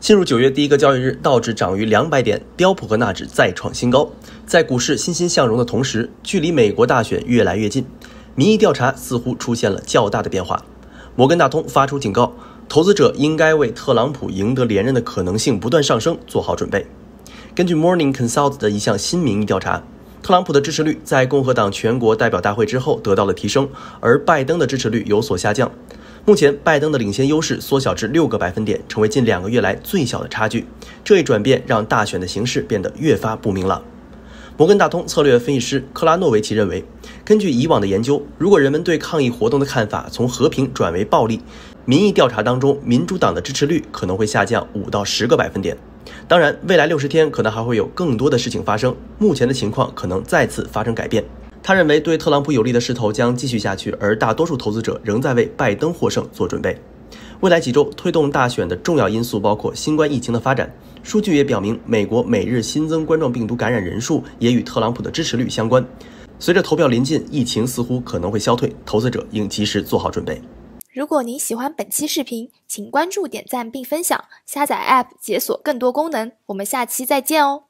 进入九月第一个交易日，道指涨逾两百点，标普和纳指再创新高。在股市欣欣向荣的同时，距离美国大选越来越近，民意调查似乎出现了较大的变化。摩根大通发出警告，投资者应该为特朗普赢得连任的可能性不断上升做好准备。根据 Morning Consult 的一项新民意调查，特朗普的支持率在共和党全国代表大会之后得到了提升，而拜登的支持率有所下降。目前，拜登的领先优势缩小至六个百分点，成为近两个月来最小的差距。这一转变让大选的形势变得越发不明朗。摩根大通策略分析师克拉诺维奇认为，根据以往的研究，如果人们对抗议活动的看法从和平转为暴力，民意调查当中民主党的支持率可能会下降五到十个百分点。当然，未来六十天可能还会有更多的事情发生，目前的情况可能再次发生改变。他认为对特朗普有利的势头将继续下去，而大多数投资者仍在为拜登获胜做准备。未来几周推动大选的重要因素包括新冠疫情的发展。数据也表明，美国每日新增冠状病毒感染人数也与特朗普的支持率相关。随着投票临近，疫情似乎可能会消退，投资者应及时做好准备。如果您喜欢本期视频，请关注、点赞并分享，下载 App 解锁更多功能。我们下期再见哦！